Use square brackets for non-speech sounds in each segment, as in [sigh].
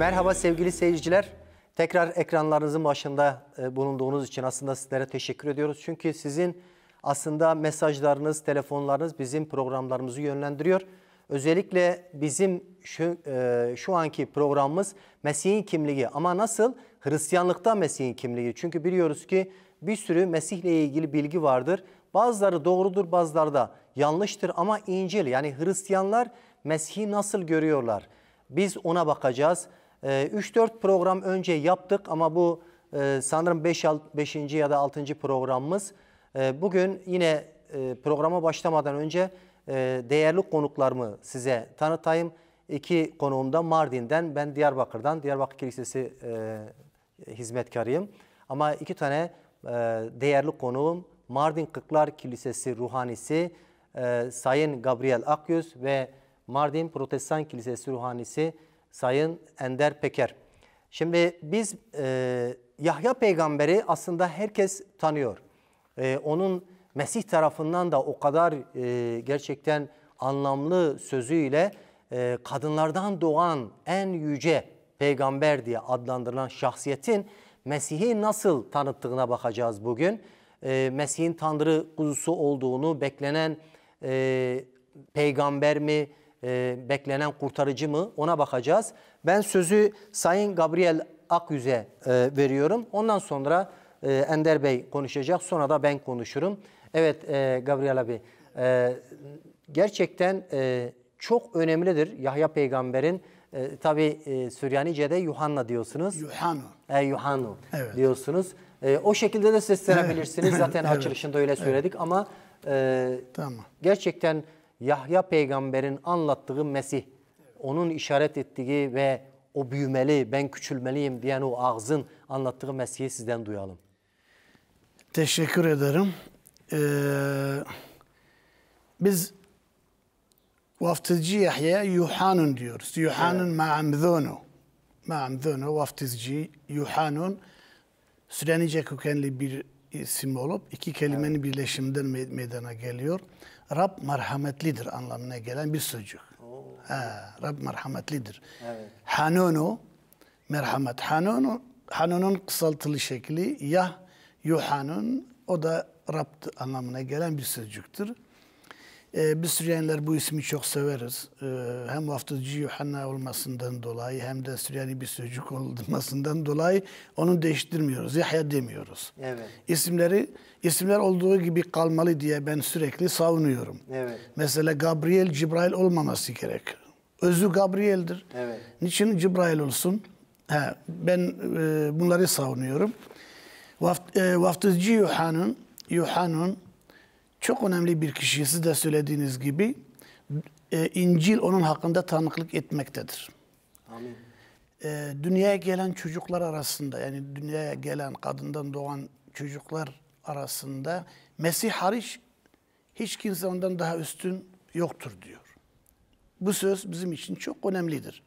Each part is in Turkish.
Merhaba sevgili seyirciler. Tekrar ekranlarınızın başında e, bulunduğunuz için aslında sizlere teşekkür ediyoruz. Çünkü sizin aslında mesajlarınız, telefonlarınız bizim programlarımızı yönlendiriyor. Özellikle bizim şu, e, şu anki programımız Mesih'in kimliği ama nasıl? Hristiyanlıkta Mesih'in kimliği. Çünkü biliyoruz ki bir sürü Mesih'le ilgili bilgi vardır. Bazıları doğrudur, bazıları da yanlıştır ama İncil yani Hristiyanlar Mesih'i nasıl görüyorlar? Biz ona bakacağız. 3-4 ee, program önce yaptık ama bu e, sanırım 5. ya da 6. programımız. Ee, bugün yine e, programa başlamadan önce e, değerli konuklarımı size tanıtayım. İki konuğum da Mardin'den, ben Diyarbakır'dan, Diyarbakır Kilisesi hizmetkarıyım. Ama iki tane değerli konuğum Mardin Kıklar Kilisesi ruhanisi Sayın Gabriel Akyüz ve Mardin Protestan Kilisesi ruhanisi Sayın Ender Peker. Şimdi biz e, Yahya peygamberi aslında herkes tanıyor. E, onun Mesih tarafından da o kadar e, gerçekten anlamlı sözüyle e, kadınlardan doğan en yüce peygamber diye adlandırılan şahsiyetin Mesih'i nasıl tanıttığına bakacağız bugün. E, Mesih'in Tanrı kuzusu olduğunu beklenen e, peygamber mi, e, beklenen kurtarıcı mı ona bakacağız. Ben sözü Sayın Gabriel Akyüz'e e, veriyorum. Ondan sonra e, Ender Bey konuşacak. Sonra da ben konuşurum. Evet e, Gabriel abi e, gerçekten e, çok önemlidir Yahya peygamberin e, tabi e, Süryanice'de Yuhanna diyorsunuz. Yuhanu. E, Yuhanu evet. diyorsunuz. E, o şekilde de seslenebilirsiniz. Evet. Zaten [laughs] evet. açılışında öyle söyledik evet. ama e, tamam. gerçekten Yahya peygamberin anlattığı Mesih, onun işaret ettiği ve o büyümeli, ben küçülmeliyim diyen o ağzın anlattığı Mesih'i sizden duyalım. Teşekkür ederim. Ee, biz vaftizci Yahya Yuhanun diyoruz. Yuhanun evet. ma'amdhunu. Ma'amdhunu vaftizci Yuhanun Sürenice kökenli bir isim olup iki kelimenin evet. birleşiminden meydana geliyor. Rab merhametlidir anlamına gelen bir sözcük. Ha, Rab merhametlidir. Evet. Hanunu, merhamet. Hanunu, Hanun'un kısaltılı şekli Yah, Yuhanun. O da Rab anlamına gelen bir sözcüktür. Ee, biz Süryaniler bu ismi çok severiz. Ee, hem vaftici Yuhanna olmasından dolayı hem de Süryani bir sözcük olmasından dolayı onu değiştirmiyoruz. Yahya demiyoruz. Evet. İsimleri isimler olduğu gibi kalmalı diye ben sürekli savunuyorum. Evet. Mesela Gabriel Cibrail olmaması gerek. Özü Gabriel'dir. Evet. Niçin Cibrail olsun? Ha, ben e, bunları savunuyorum. Vaft, e, vaftici çok önemli bir kişi siz de söylediğiniz gibi e, İncil onun hakkında tanıklık etmektedir. Amin. E, dünyaya gelen çocuklar arasında yani dünyaya gelen kadından doğan çocuklar arasında Mesih hariç hiç kimse ondan daha üstün yoktur diyor. Bu söz bizim için çok önemlidir.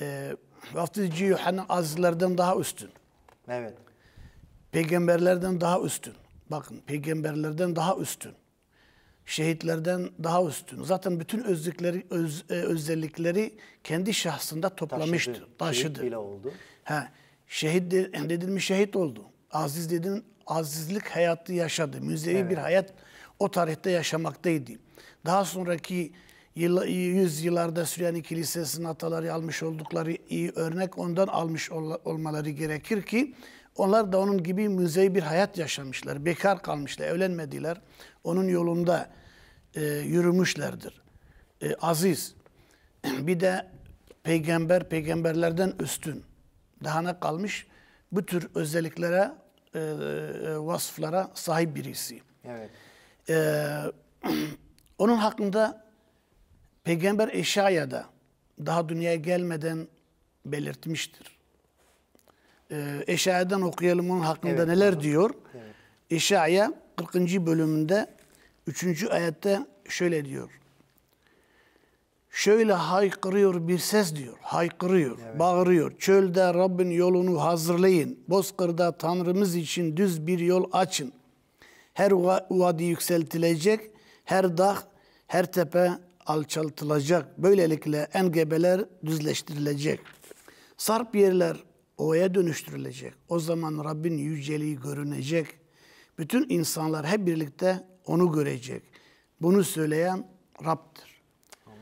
E, Vaftizci Yuhanna azizlerden daha üstün. Evet. Peygamberlerden daha üstün bakın peygamberlerden daha üstün. Şehitlerden daha üstün. Zaten bütün özellikleri öz, e, özellikleri kendi şahsında toplamıştı. Taşıdı. Şehit Şehit oldu. He, şehit de, dedin mi şehit oldu. Aziz dedin azizlik hayatı yaşadı. Müzevi evet. bir hayat o tarihte yaşamaktaydı. Daha sonraki yıl, yüzyıllarda Süryani Kilisesi'nin ataları almış oldukları iyi örnek ondan almış ol, olmaları gerekir ki onlar da onun gibi müzey bir hayat yaşamışlar. Bekar kalmışlar, evlenmediler. Onun yolunda e, yürümüşlerdir. E, aziz. [clears throat] Bir de peygamber, peygamberlerden üstün. Daha ne kalmış? Bu tür özelliklere, e, e vasıflara sahip birisi. Evet. E, [clears throat] onun hakkında peygamber Eşya'da daha dünyaya gelmeden belirtmiştir e, okuyalım onun hakkında evet, neler tamam. diyor. Evet. Eşya'ya 40. bölümünde 3. ayette şöyle diyor. Şöyle haykırıyor bir ses diyor. Haykırıyor, evet. bağırıyor. Çölde Rabbin yolunu hazırlayın. Bozkır'da Tanrımız için düz bir yol açın. Her vadi yükseltilecek, her dağ, her tepe alçaltılacak. Böylelikle engebeler düzleştirilecek. Sarp yerler O'ya dönüştürülecek. O zaman Rabbin yüceliği görünecek. Bütün insanlar hep birlikte onu görecek. Bunu söyleyen Rab'dır. Amin.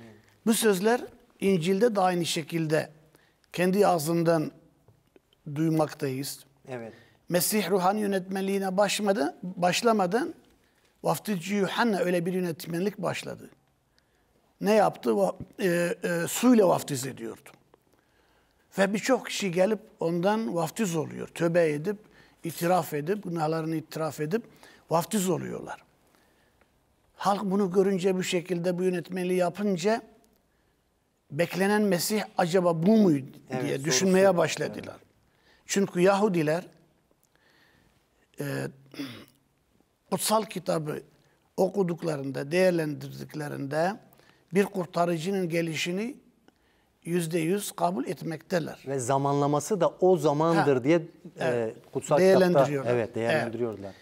Bu sözler İncil'de de aynı şekilde kendi ağzından duymaktayız. Evet. Mesih ruhani yönetmenliğine başmadan, başlamadan Vaftici Yuhanna öyle bir yönetmenlik başladı. Ne yaptı? E, e, suyla vaftiz ediyordu. Ve birçok kişi gelip ondan vaftiz oluyor. Tövbe edip, itiraf edip, günahlarını itiraf edip vaftiz oluyorlar. Halk bunu görünce bu şekilde bu yönetmeli yapınca beklenen Mesih acaba bu muydu diye düşünmeye sorusu. başladılar. Evet. Çünkü Yahudiler e, kutsal kitabı okuduklarında, değerlendirdiklerinde bir kurtarıcının gelişini yüzde yüz kabul etmekteler. Ve zamanlaması da o zamandır ha, diye evet, e, kutsal değerlendiriyorlar. evet, değerlendiriyorlar. Evet.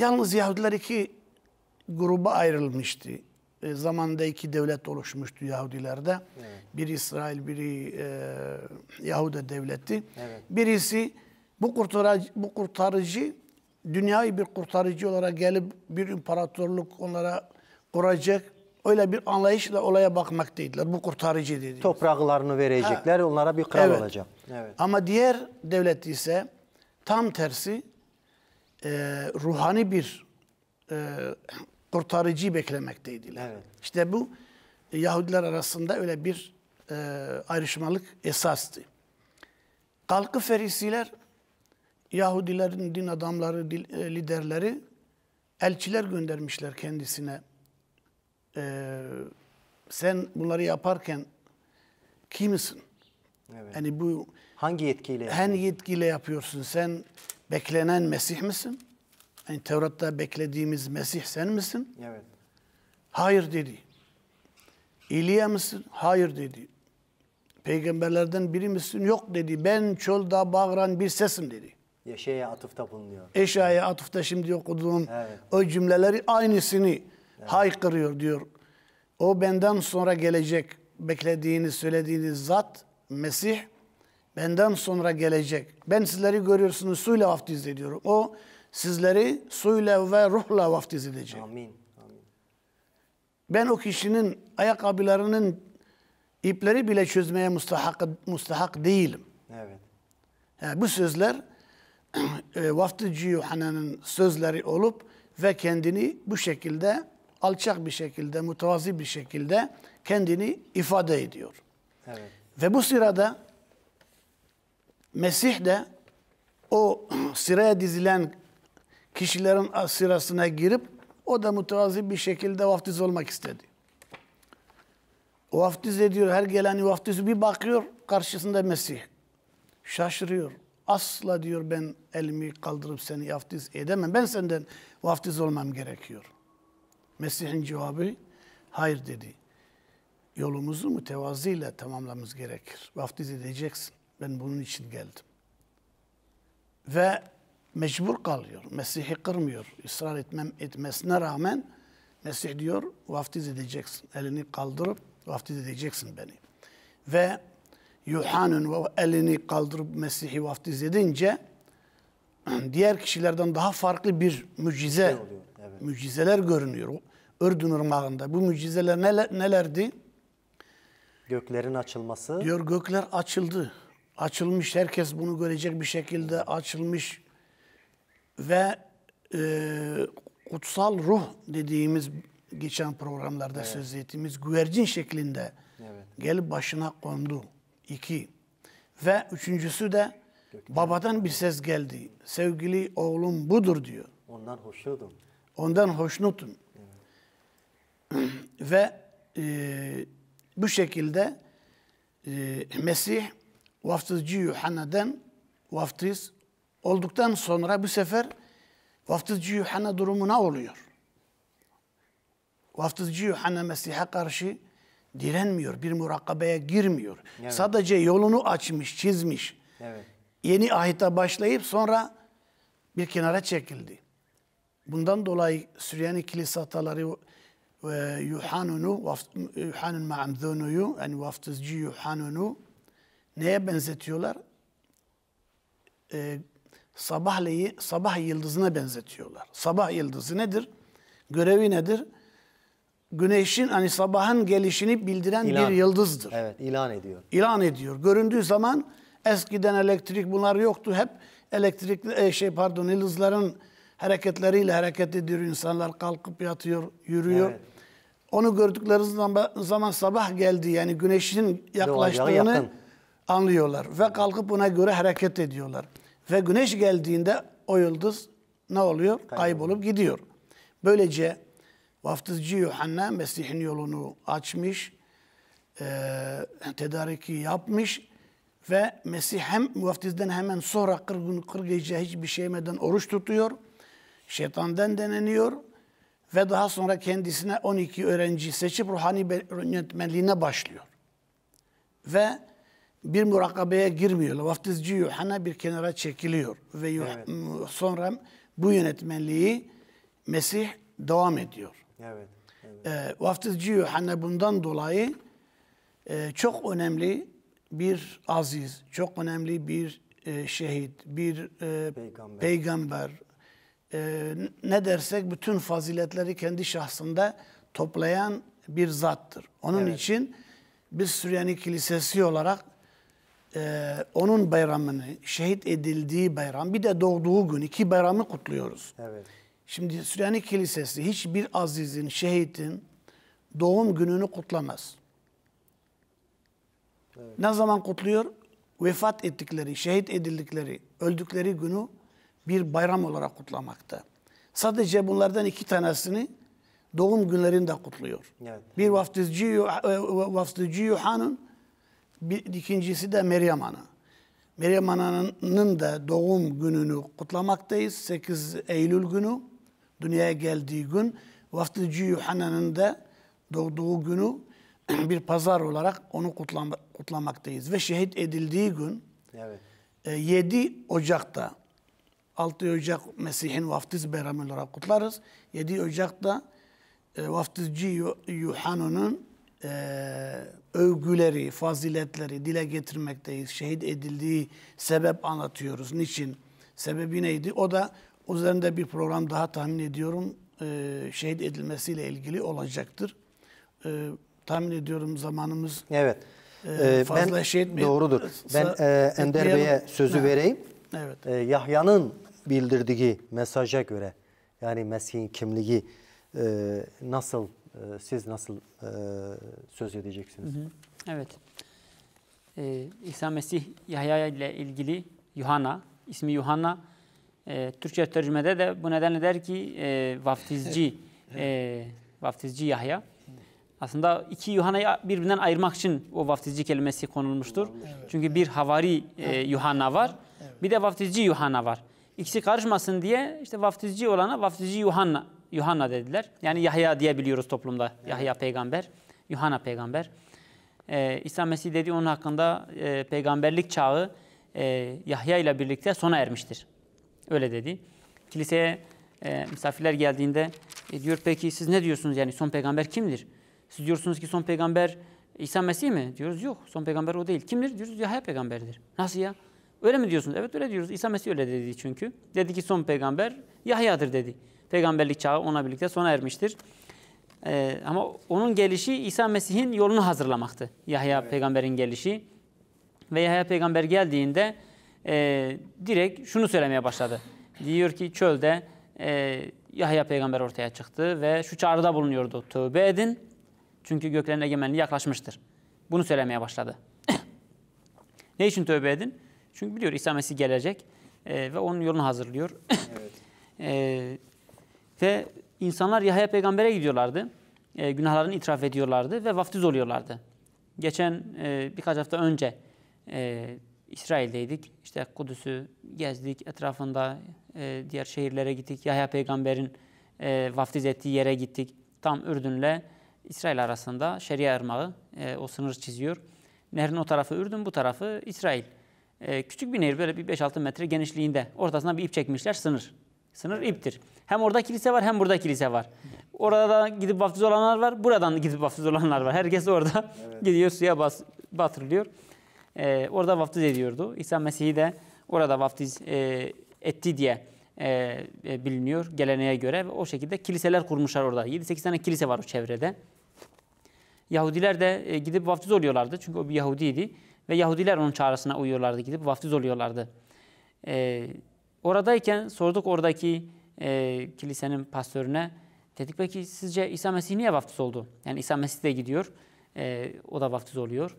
Yalnız Yahudiler iki gruba ayrılmıştı. E, zamanda iki devlet oluşmuştu Yahudilerde. Evet. Biri İsrail, biri e, Yahuda devleti. Evet. Birisi bu kurtarıcı, bu kurtarıcı dünyayı bir kurtarıcı olarak gelip bir imparatorluk onlara kuracak öyle bir anlayışla olaya bakmak değiller. Bu kurtarıcı dedi. Topraklarını verecekler, ha. onlara bir kral evet. olacak. Evet. Ama diğer devlet ise tam tersi e, ruhani bir e, kurtarıcı beklemekteydiler. Evet. İşte bu e, Yahudiler arasında öyle bir e, ayrışmalık esastı. Kalkı Ferisiler, Yahudilerin din adamları, e, liderleri elçiler göndermişler kendisine e, sen bunları yaparken kimsin? Evet. Yani bu hangi yetkiyle? Hangi yetkiyle yapıyorsun? Sen beklenen Mesih misin? Yani Tevrat'ta beklediğimiz Mesih sen misin? Evet. Hayır dedi. İliya mısın? Hayır dedi. Peygamberlerden biri misin? Yok dedi. Ben çölda bağıran bir sesim dedi. Yaşaya atıfta bulunuyor. Eşaya atıfta şimdi okuduğum evet. o cümleleri aynısını Evet. Haykırıyor diyor. O benden sonra gelecek beklediğiniz, söylediğiniz zat Mesih benden sonra gelecek. Ben sizleri görüyorsunuz suyla vaftiz ediyorum. O sizleri suyla ve ruhla vaftiz edecek. Amin. Amin. Ben o kişinin ayakkabılarının ipleri bile çözmeye müstahak, müstahak değilim. Evet. Yani bu sözler [clears throat] e, Vaftı Yuhanna'nın sözleri olup ve kendini bu şekilde alçak bir şekilde, mütevazi bir şekilde kendini ifade ediyor. Evet. Ve bu sırada Mesih de o [clears throat] sıraya dizilen kişilerin sırasına girip o da mütevazi bir şekilde vaftiz olmak istedi. O vaftiz ediyor, her gelen vaftiz bir bakıyor karşısında Mesih. Şaşırıyor. Asla diyor ben elimi kaldırıp seni vaftiz edemem. Ben senden vaftiz olmam gerekiyor. Mesih'in cevabı hayır dedi. Yolumuzu mütevazıyla tamamlamamız gerekir. Vaftiz edeceksin. Ben bunun için geldim. Ve mecbur kalıyor. Mesih'i kırmıyor. Israr etmem, etmesine rağmen Mesih diyor vaftiz edeceksin. Elini kaldırıp vaftiz edeceksin beni. Ve Yuhan'ın elini kaldırıp Mesih'i vaftiz edince [clears throat] diğer kişilerden daha farklı bir mucize, şey evet. mucizeler görünüyor. Ürdün ırmağında. Bu mucizeler neler, nelerdi? Göklerin açılması. Diyor gökler açıldı. Açılmış, herkes bunu görecek bir şekilde açılmış. Ve e, kutsal ruh dediğimiz geçen programlarda evet. söz ettiğimiz güvercin şeklinde evet. gelip başına kondu. İki. Ve üçüncüsü de Gökten. babadan bir ses geldi. Sevgili oğlum budur diyor. Ondan hoşnutum. Ondan hoşnutum. Ve e, bu şekilde e, Mesih vaftizci Yuhanna'dan vaftiz olduktan sonra bu sefer vaftizci Yuhanna durumu ne oluyor? Vaftizci Yuhanna Mesih'e karşı direnmiyor, bir murakabeye girmiyor. Evet. Sadece yolunu açmış, çizmiş. Evet. Yeni ahite başlayıp sonra bir kenara çekildi. Bundan dolayı Süryani kilisataları ve yuhanunu yuhanun ma'amzunuyu yani vaftizci yuhanunu neye benzetiyorlar? Ee, sabahleyi sabah yıldızına benzetiyorlar. Sabah yıldızı nedir? Görevi nedir? Güneşin hani sabahın gelişini bildiren ilan. bir yıldızdır. Evet, ilan ediyor. İlan ediyor. Göründüğü zaman eskiden elektrik bunlar yoktu. Hep elektrikli e, şey pardon yıldızların hareketleriyle hareket ediyor insanlar kalkıp yatıyor, yürüyor. Evet. Onu gördükleri zaman, zaman sabah geldi yani güneşin yaklaştığını anlıyorlar. Ve kalkıp buna göre hareket ediyorlar. Ve güneş geldiğinde o yıldız ne oluyor? Kaybolup gidiyor. Böylece vaftizci Yuhanna Mesih'in yolunu açmış, e, tedariki yapmış ve Mesih hem vaftizden hemen sonra 40 gün 40 gece hiçbir şey yemeden oruç tutuyor, şeytandan deneniyor ve daha sonra kendisine 12 öğrenci seçip ruhani yönetmenliğine başlıyor. Ve bir murakabeye girmiyor. Vaftizci Yuhanna bir kenara çekiliyor ve evet. sonra bu yönetmenliği Mesih devam ediyor. Evet. evet. E, ee, Vaftizci Yuhanna bundan dolayı e, çok önemli bir aziz, çok önemli bir e, şehit, bir e, peygamber. peygamber, e, ne dersek bütün faziletleri kendi şahsında toplayan bir zattır. Onun evet. için biz Süryani Kilisesi olarak e, onun bayramını, şehit edildiği bayram, bir de doğduğu gün iki bayramı kutluyoruz. Evet. Şimdi Süryani Kilisesi hiçbir azizin, şehitin doğum gününü kutlamaz. Evet. Ne zaman kutluyor? Vefat ettikleri, şehit edildikleri, öldükleri günü bir bayram olarak kutlamakta. Sadece bunlardan iki tanesini doğum günlerinde kutluyor. Evet. Bir vaftizci Yuhan'ın, e, e, bir ikincisi de Meryem Ana. Meryem Ana'nın da doğum gününü kutlamaktayız. 8 Eylül günü dünyaya geldiği gün. Vaftizci Yuhanna'nın da doğduğu günü [clears throat] bir pazar olarak onu kutlama, kutlamaktayız. Ve şehit edildiği gün evet. 7 e, Ocak'ta 6 Ocak Mesih'in vaftiz bayramı olarak kutlarız. 7 Ocak'ta e, vaftizci Yuhanna'nın e, övgüleri, faziletleri dile getirmekteyiz. Şehit edildiği sebep anlatıyoruz. Niçin? Sebebi neydi? O da üzerinde bir program daha tahmin ediyorum e, şehit edilmesiyle ilgili olacaktır. E, tahmin ediyorum zamanımız evet. e, e fazla ben, şey etmiyor. Doğrudur. Ben e, Ender Bey'e sözü ha. vereyim. Evet. E, Yahya'nın bildirdiği mesaja göre yani Mesih'in kimliği e, nasıl e, siz nasıl e, söz edeceksiniz? Hı hı. Evet. Ee, İsa Mesih Yahya ile ilgili Yuhanna, ismi Yuhanna e, Türkçe tercümede de bu nedenle der ki e, vaftizci e, vaftizci Yahya. Aslında iki Yuhanna'yı birbirinden ayırmak için o vaftizci kelimesi konulmuştur. Evet, Çünkü evet. bir havari e, Yuhanna var. Evet. Bir de vaftizci Yuhanna var. İkisi karışmasın diye işte vaftizci olana vaftizci Yuhanna, Yuhanna dediler. Yani Yahya diye biliyoruz toplumda. Evet. Yahya peygamber, Yuhanna peygamber. Ee, İsa Mesih dedi onun hakkında e, peygamberlik çağı e, Yahya ile birlikte sona ermiştir. Öyle dedi. Kiliseye e, misafirler geldiğinde e, diyor peki siz ne diyorsunuz yani son peygamber kimdir? Siz diyorsunuz ki son peygamber İsa Mesih mi? Diyoruz yok son peygamber o değil. Kimdir? Diyoruz Yahya peygamberdir. Nasıl ya? Öyle mi diyorsunuz? Evet öyle diyoruz. İsa Mesih öyle dedi çünkü. Dedi ki son peygamber Yahya'dır dedi. Peygamberlik çağı ona birlikte sona ermiştir. Ee, ama onun gelişi İsa Mesih'in yolunu hazırlamaktı. Yahya evet. peygamberin gelişi. Ve Yahya peygamber geldiğinde e, direkt şunu söylemeye başladı. Diyor ki çölde e, Yahya peygamber ortaya çıktı ve şu çağrıda bulunuyordu. Tövbe edin çünkü göklerin egemenliği yaklaşmıştır. Bunu söylemeye başladı. [coughs] ne için tövbe edin? Çünkü biliyor İsa Mesih gelecek e, ve onun yolunu hazırlıyor. evet. [laughs] e, ve insanlar Yahya peygambere gidiyorlardı. E, günahlarını itiraf ediyorlardı ve vaftiz oluyorlardı. Geçen e, birkaç hafta önce e, İsrail'deydik. İşte Kudüs'ü gezdik, etrafında e, diğer şehirlere gittik. Yahya peygamberin e, vaftiz ettiği yere gittik. Tam Ürdün'le İsrail arasında Şeria Irmağı e, o sınır çiziyor. Nehrin o tarafı Ürdün, bu tarafı İsrail e, küçük bir nehir böyle bir 5-6 metre genişliğinde ortasına bir ip çekmişler sınır. Sınır iptir. Hem orada kilise var hem burada kilise var. Orada da gidip vaftiz olanlar var. Buradan gidip vaftiz olanlar var. Herkes orada [laughs] evet. gidiyor suya bas, batırılıyor. E, orada vaftiz ediyordu. İsa Mesih'i de orada vaftiz e, etti diye e, e, biliniyor geleneğe göre. ve O şekilde kiliseler kurmuşlar orada. 7-8 tane kilise var o çevrede. Yahudiler de e, gidip vaftiz oluyorlardı. Çünkü o bir Yahudiydi. Ve Yahudiler onun çağrısına uyuyorlardı. Gidip vaftiz oluyorlardı. E, oradayken sorduk oradaki e, kilisenin pastörüne. Dedik peki sizce İsa Mesih niye vaftiz oldu? Yani İsa Mesih de gidiyor. E, o da vaftiz oluyor.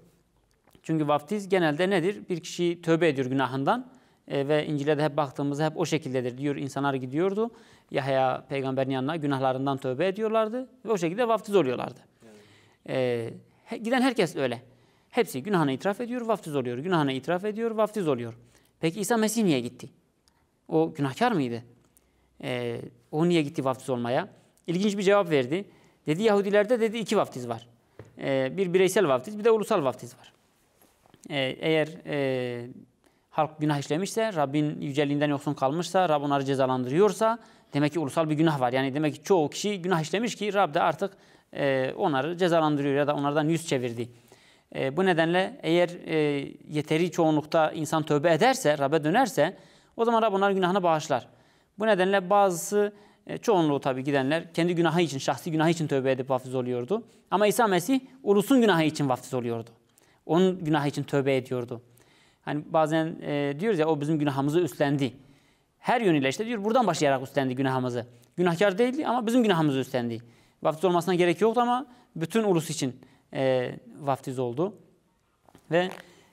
Çünkü vaftiz genelde nedir? Bir kişi tövbe ediyor günahından e, ve İncil'e de hep baktığımızda hep o şekildedir diyor. İnsanlar gidiyordu Yahya peygamberin yanına günahlarından tövbe ediyorlardı ve o şekilde vaftiz oluyorlardı. Evet. E, giden herkes öyle. Hepsi günahına itiraf ediyor, vaftiz oluyor. Günahına itiraf ediyor, vaftiz oluyor. Peki İsa Mesih niye gitti? O günahkar mıydı? Ee, o niye gitti vaftiz olmaya? İlginç bir cevap verdi. Dedi Yahudilerde dedi iki vaftiz var. Ee, bir bireysel vaftiz, bir de ulusal vaftiz var. Ee, eğer e, halk günah işlemişse, Rabbin yüceliğinden yoksun kalmışsa, Rab onları cezalandırıyorsa demek ki ulusal bir günah var. Yani demek ki çoğu kişi günah işlemiş ki Rab de artık e, onları cezalandırıyor ya da onlardan yüz çevirdi. E, bu nedenle eğer e, yeteri çoğunlukta insan tövbe ederse, Rab'e dönerse o zaman Rab onlar günahını bağışlar. Bu nedenle bazısı e, çoğunluğu tabii gidenler kendi günahı için, şahsi günahı için tövbe edip vaftiz oluyordu. Ama İsa Mesih ulusun günahı için vaftiz oluyordu. Onun günahı için tövbe ediyordu. Hani bazen e, diyoruz ya o bizim günahımızı üstlendi. Her yönüyle işte diyor buradan başlayarak üstlendi günahımızı. Günahkar değildi ama bizim günahımızı üstlendi. Vaftiz olmasına gerek yoktu ama bütün ulus için e, vaftiz oldu. Ve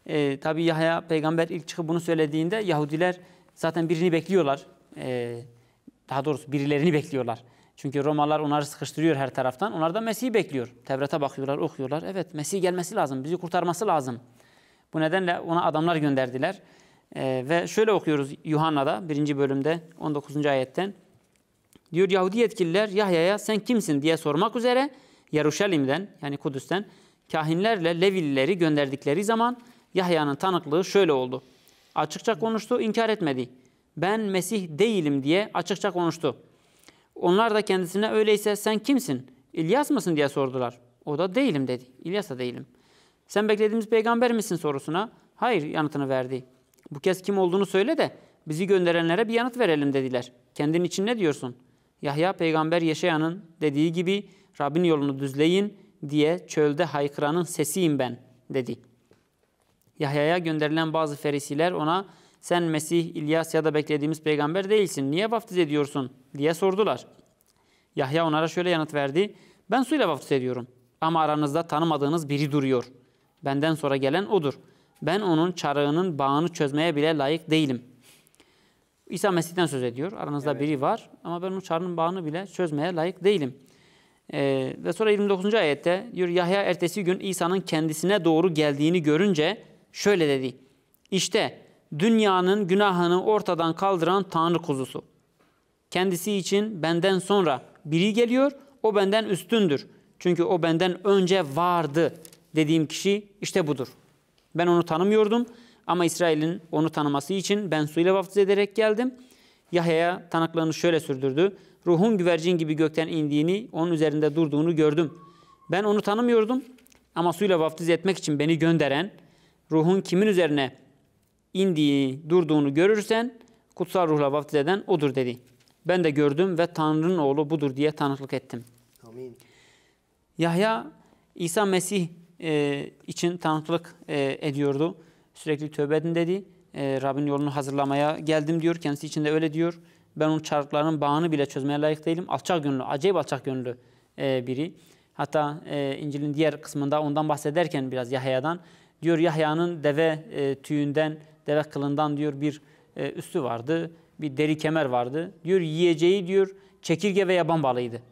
e, tabi Yahya peygamber ilk çıkıp bunu söylediğinde Yahudiler zaten birini bekliyorlar. E, daha doğrusu birilerini bekliyorlar. Çünkü Romalılar onları sıkıştırıyor her taraftan. Onlar da Mesih'i bekliyor. Tevrat'a bakıyorlar, okuyorlar. Evet Mesih gelmesi lazım, bizi kurtarması lazım. Bu nedenle ona adamlar gönderdiler. Ee, ve şöyle okuyoruz Yuhanna'da birinci bölümde 19. ayetten. Diyor Yahudi yetkililer Yahya'ya sen kimsin diye sormak üzere Yeruşalim'den yani Kudüs'ten kahinlerle Levilileri gönderdikleri zaman Yahya'nın tanıklığı şöyle oldu. Açıkça konuştu, inkar etmedi. Ben Mesih değilim diye açıkça konuştu. Onlar da kendisine öyleyse sen kimsin? İlyas mısın diye sordular. O da değilim dedi. İlyas da değilim. Sen beklediğimiz peygamber misin sorusuna hayır yanıtını verdi. Bu kez kim olduğunu söyle de bizi gönderenlere bir yanıt verelim dediler. Kendin için ne diyorsun? Yahya peygamber Yeşaya'nın dediği gibi Rabbin yolunu düzleyin diye çölde haykıranın sesiyim ben dedi. Yahya'ya gönderilen bazı ferisiler ona sen Mesih, İlyas ya da beklediğimiz peygamber değilsin. Niye vaftiz ediyorsun diye sordular. Yahya onlara şöyle yanıt verdi. Ben suyla vaftiz ediyorum ama aranızda tanımadığınız biri duruyor. Benden sonra gelen odur. Ben onun çarığının bağını çözmeye bile layık değilim. İsa Mesih'ten söz ediyor. Aranızda evet. biri var ama ben onun çarının bağını bile çözmeye layık değilim. Ee, ve sonra 29. ayette diyor Yahya ertesi gün İsa'nın kendisine doğru geldiğini görünce şöyle dedi. İşte dünyanın günahını ortadan kaldıran Tanrı kuzusu. Kendisi için benden sonra biri geliyor, o benden üstündür. Çünkü o benden önce vardı dediğim kişi işte budur. Ben onu tanımıyordum ama İsrail'in onu tanıması için ben suyla ile vaftiz ederek geldim. Yahya'ya tanıklığını şöyle sürdürdü ruhun güvercin gibi gökten indiğini, onun üzerinde durduğunu gördüm. Ben onu tanımıyordum ama suyla vaftiz etmek için beni gönderen ruhun kimin üzerine indiği, durduğunu görürsen kutsal ruhla vaftiz eden odur dedi. Ben de gördüm ve Tanrı'nın oğlu budur diye tanıklık ettim. Amin. Yahya İsa Mesih e, için tanıklık e, ediyordu. Sürekli tövbe edin dedi. E, Rabbin yolunu hazırlamaya geldim diyor. Kendisi için de öyle diyor. Ben onun çarklarının bağını bile çözmeye layık değilim. Alçak gönlü, acayip alçak gönlü e, biri. Hatta e, İncil'in diğer kısmında ondan bahsederken biraz Yahya'dan diyor Yahya'nın deve e, tüyünden, deve kılından diyor bir e, üstü vardı, bir deri kemer vardı. Diyor yiyeceği diyor çekirge ve yaban balığıydı.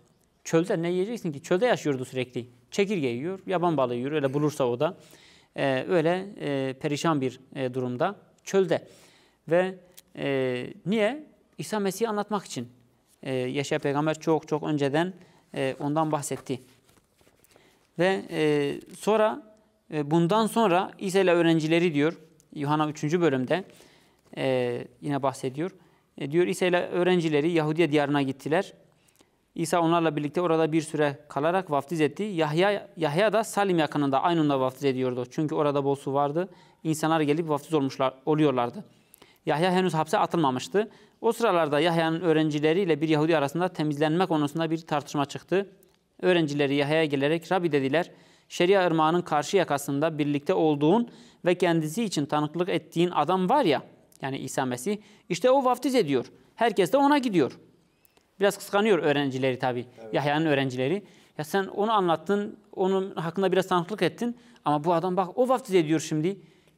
Çölde ne yiyeceksin ki? Çölde yaşıyordu sürekli. Çekirge yiyor, yaban balığı yiyor. Öyle bulursa o da. öyle perişan bir durumda. Çölde. Ve niye? İsa Mesih'i anlatmak için e, Yaşa Peygamber çok çok önceden e, ondan bahsetti. Ve e, sonra e, bundan sonra İsa ile öğrencileri diyor Yuhanna 3. bölümde e, yine bahsediyor. E, diyor İsa ile öğrencileri Yahudiye diyarına gittiler. İsa onlarla birlikte orada bir süre kalarak vaftiz etti. Yahya, Yahya da Salim yakınında Aynun'da vaftiz ediyordu. Çünkü orada bol su vardı. İnsanlar gelip vaftiz olmuşlar, oluyorlardı.'' Yahya henüz hapse atılmamıştı. O sıralarda Yahya'nın öğrencileriyle bir Yahudi arasında temizlenme konusunda bir tartışma çıktı. Öğrencileri Yahya'ya gelerek Rabbi dediler, Şeria irmağının karşı yakasında birlikte olduğun ve kendisi için tanıklık ettiğin adam var ya, yani İsa Mesih, işte o vaftiz ediyor. Herkes de ona gidiyor. Biraz kıskanıyor öğrencileri tabii, evet. Yahya'nın öğrencileri. Ya sen onu anlattın, onun hakkında biraz tanıklık ettin ama bu adam bak o vaftiz ediyor şimdi.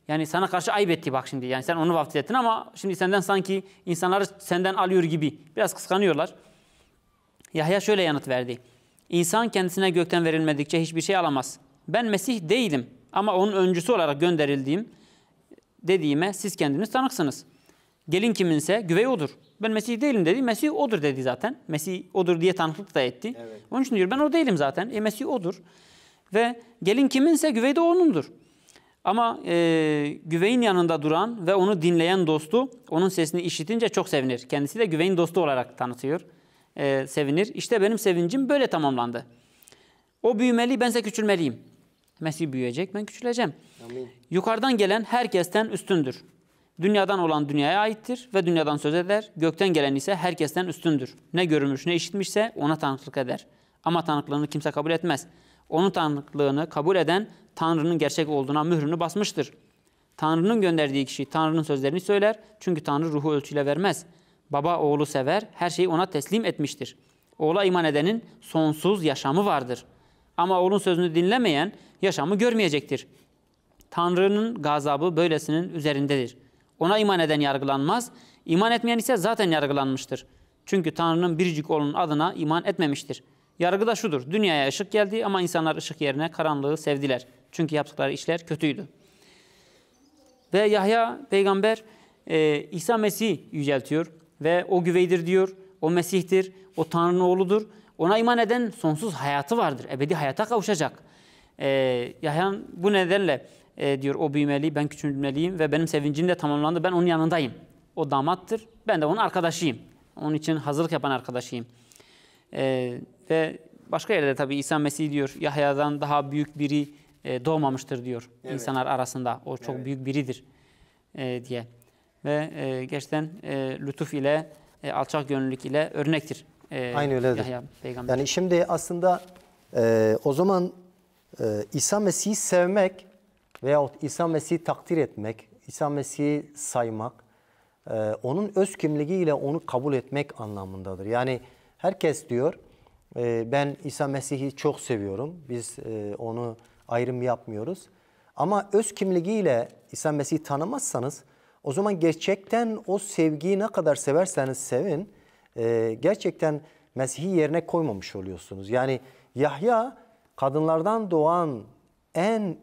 Yani sana karşı ayıp etti bak şimdi. Yani sen onu vaftiz ettin ama şimdi senden sanki insanları senden alıyor gibi. Biraz kıskanıyorlar. Yahya şöyle yanıt verdi. İnsan kendisine gökten verilmedikçe hiçbir şey alamaz. Ben Mesih değilim ama onun öncüsü olarak gönderildiğim dediğime siz kendiniz tanıksınız. Gelin kiminse güvey odur. Ben Mesih değilim dedi. Mesih odur dedi zaten. Mesih odur diye tanıklık da etti. Evet. Onun için diyor ben o değilim zaten. E Mesih odur. Ve gelin kiminse güvey de onundur. Ama e, güveyin yanında duran ve onu dinleyen dostu onun sesini işitince çok sevinir. Kendisi de güveyin dostu olarak tanıtıyor. E, sevinir. İşte benim sevincim böyle tamamlandı. O büyümeli, bense küçülmeliyim. Mesih büyüyecek, ben küçüleceğim. Amin. Yukarıdan gelen herkesten üstündür. Dünyadan olan dünyaya aittir ve dünyadan söz eder. Gökten gelen ise herkesten üstündür. Ne görülmüş ne işitmişse ona tanıklık eder. Ama tanıklığını kimse kabul etmez. Onun tanıklığını kabul eden Tanrı'nın gerçek olduğuna mührünü basmıştır. Tanrı'nın gönderdiği kişi Tanrı'nın sözlerini söyler. Çünkü Tanrı ruhu ölçüyle vermez. Baba oğlu sever, her şeyi ona teslim etmiştir. Oğla iman edenin sonsuz yaşamı vardır. Ama oğlun sözünü dinlemeyen yaşamı görmeyecektir. Tanrı'nın gazabı böylesinin üzerindedir. Ona iman eden yargılanmaz, iman etmeyen ise zaten yargılanmıştır. Çünkü Tanrı'nın biricik olanın adına iman etmemiştir. Yargı da şudur, dünyaya ışık geldi ama insanlar ışık yerine karanlığı sevdiler.'' Çünkü yaptıkları işler kötüydü. Ve Yahya peygamber e, İsa Mesih yüceltiyor ve o güveydir diyor, o Mesih'tir, o Tanrı'nın oğludur. Ona iman eden sonsuz hayatı vardır, ebedi hayata kavuşacak. E, Yahya bu nedenle e, diyor o büyümeli, ben küçülmeliyim ve benim sevincim de tamamlandı, ben onun yanındayım. O damattır, ben de onun arkadaşıyım. Onun için hazırlık yapan arkadaşıyım. E, ve başka yerde tabii İsa Mesih diyor Yahya'dan daha büyük biri e, doğmamıştır diyor evet. insanlar arasında. O çok evet. büyük biridir e, diye. Ve e, gerçekten e, lütuf ile, e, alçak gönüllülük ile örnektir. E, Aynı öyledir. Yahya, peygamber. Yani şimdi aslında e, o zaman e, İsa Mesih'i sevmek veyahut İsa Mesih'i takdir etmek, İsa Mesih'i saymak, e, onun öz kimliğiyle onu kabul etmek anlamındadır. Yani herkes diyor, e, ben İsa Mesih'i çok seviyorum, biz e, onu ayrım yapmıyoruz. Ama öz kimliğiyle İsa Mesih'i tanımazsanız o zaman gerçekten o sevgiyi ne kadar severseniz sevin e, gerçekten Mesih'i yerine koymamış oluyorsunuz. Yani Yahya kadınlardan doğan en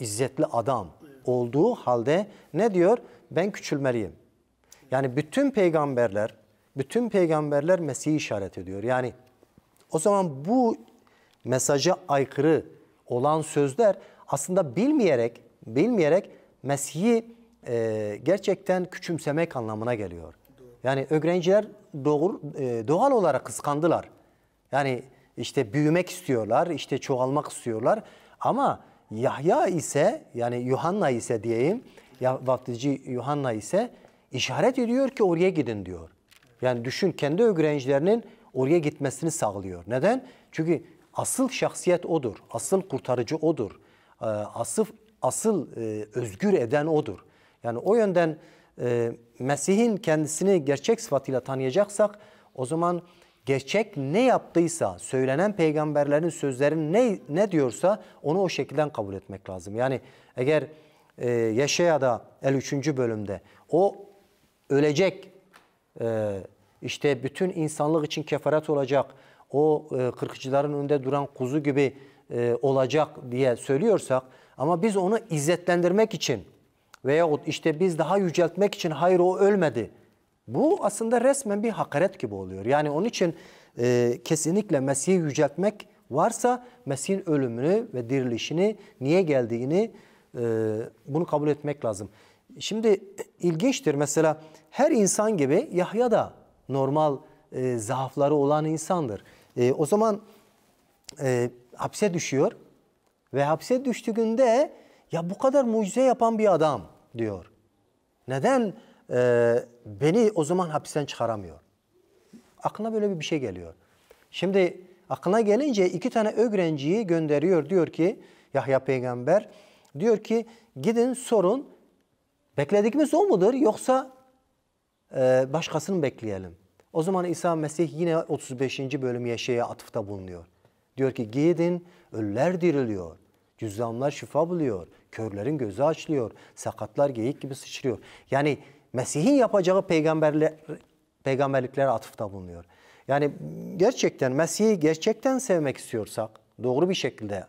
izzetli adam olduğu halde ne diyor? Ben küçülmeliyim. Yani bütün peygamberler, bütün peygamberler Mesih'i işaret ediyor. Yani o zaman bu mesaja aykırı olan sözler aslında bilmeyerek bilmeyerek Mesih'i e, gerçekten küçümsemek anlamına geliyor. Yani öğrenciler doğru, e, doğal olarak kıskandılar. Yani işte büyümek istiyorlar, işte çoğalmak istiyorlar. Ama Yahya ise yani Yuhanna ise diyeyim, ya, vaftici Yuhanna ise işaret ediyor ki oraya gidin diyor. Yani düşün kendi öğrencilerinin oraya gitmesini sağlıyor. Neden? Çünkü Asıl şahsiyet odur. Asıl kurtarıcı odur. E, asıl, asıl e, özgür eden odur. Yani o yönden e, Mesih'in kendisini gerçek sıfatıyla tanıyacaksak o zaman gerçek ne yaptıysa, söylenen peygamberlerin sözlerini ne, ne diyorsa onu o şekilden kabul etmek lazım. Yani eğer e, El 53. bölümde o ölecek, işte bütün insanlık için kefaret olacak, o e, kırkçıların önünde duran kuzu gibi e, olacak diye söylüyorsak ama biz onu izzetlendirmek için veyahut işte biz daha yüceltmek için hayır o ölmedi. Bu aslında resmen bir hakaret gibi oluyor. Yani onun için e, kesinlikle Mesih'i yüceltmek varsa Mesih'in ölümünü ve dirilişini, niye geldiğini e, bunu kabul etmek lazım. Şimdi e, ilginçtir mesela her insan gibi Yahya da normal e, zaafları olan insandır. E, o zaman e, hapse düşüyor ve hapse düştüğünde ya bu kadar mucize yapan bir adam diyor. Neden e, beni o zaman hapisten çıkaramıyor? Aklına böyle bir şey geliyor. Şimdi aklına gelince iki tane öğrenciyi gönderiyor. Diyor ki Yahya peygamber diyor ki gidin sorun bekledikimiz o mudur yoksa e, başkasını bekleyelim. O zaman İsa Mesih yine 35. bölüm Yeşe'ye atıfta bulunuyor. Diyor ki gidin ölüler diriliyor. Cüzdanlar şifa buluyor. Körlerin gözü açılıyor. Sakatlar geyik gibi sıçrıyor. Yani Mesih'in yapacağı peygamberler, peygamberliklere atıfta bulunuyor. Yani gerçekten Mesih'i gerçekten sevmek istiyorsak, doğru bir şekilde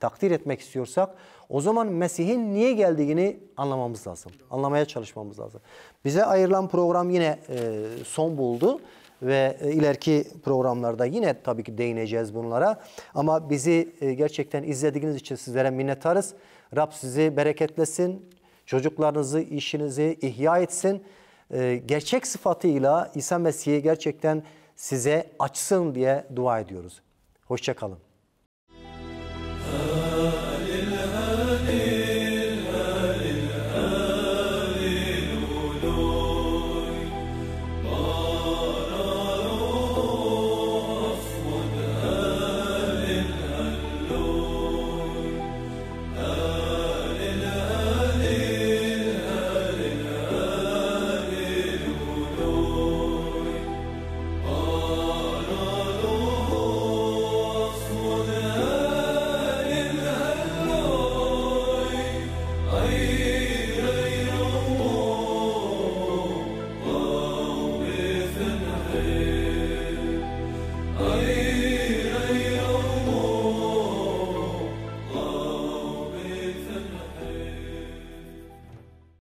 takdir etmek istiyorsak o zaman Mesih'in niye geldiğini anlamamız lazım. Anlamaya çalışmamız lazım. Bize ayrılan program yine e, son buldu ve e, ileriki programlarda yine tabii ki değineceğiz bunlara. Ama bizi e, gerçekten izlediğiniz için sizlere minnettarız. Rab sizi bereketlesin, çocuklarınızı, işinizi ihya etsin. E, gerçek sıfatıyla İsa Mesih'i gerçekten size açsın diye dua ediyoruz. Hoşçakalın. Oh.